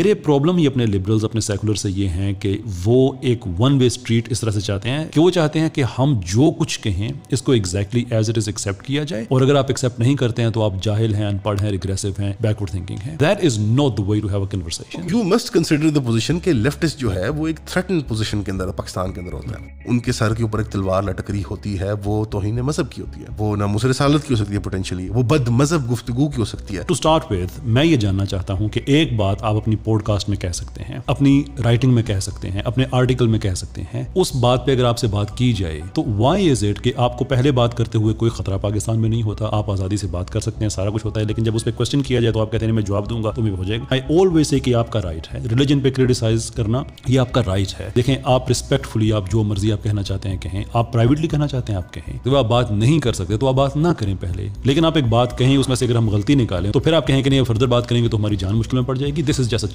मेरे प्रॉब्लम ही अपने लिबरल्स अपने सेकुलर से ये हैं कि वो एक वन वे स्ट्रीट इस तरह से चाहते हैं कि वो चाहते हैं कि हम जो कुछ कहें इसको exactly as it is accept किया जाए और अगर आप एक्सेप्ट नहीं करते हैं तो आप जाहिल हैं अनपढ़ हैं रिग्रेसिव हैं बैकवर्ड थिंकिंग है that is not the way to have a conversation you must consider the position के लेफ्टिस्ट जो है वो एक थ्रेटन पोजीशन के अंदर पाकिस्तान के अंदर होता है उनके सर के ऊपर एक तलवार लटक रही होती है वो तोहन मजहब की होती है वो ना मुसर सालत की हो सकती है पोटेंशियली वो बद मजहब गुफ्तगु की हो सकती है टू स्टार्ट विद मैं ये जानना चाहता हूँ कि एक बात आप अपनी पॉडकास्ट में कह सकते हैं अपनी राइटिंग में कह सकते हैं अपने आर्टिकल में कह सकते हैं उस बात पे अगर आपसे बात की जाए तो वाई इज इट कि आपको पहले बात करते हुए कोई खतरा पाकिस्तान में नहीं होता आप आजादी से बात कर सकते हैं सारा कुछ होता है लेकिन जब उस पर क्वेश्चन किया जाए तो आप कहते हैं मैं जवाब दूंगा तो भी हो जाएगा आई ऑलवेज से कि आपका राइट है रिलीजन पे क्रिटिसाइज करना ये आपका राइट है देखें आप रिस्पेक्टफुली आप जो मर्जी आप कहना चाहते हैं कहें आप प्राइवेटली कहना चाहते हैं आप कहें तो आप बात नहीं कर सकते तो आप बात ना करें पहले लेकिन आप एक बात कहें उसमें से अगर हम गलती निकालें तो फिर आप कहें कि नहीं फर्दर बात करेंगे तो हमारी जान मुश्किल में पड़ जाएगी दिस इज जस्ट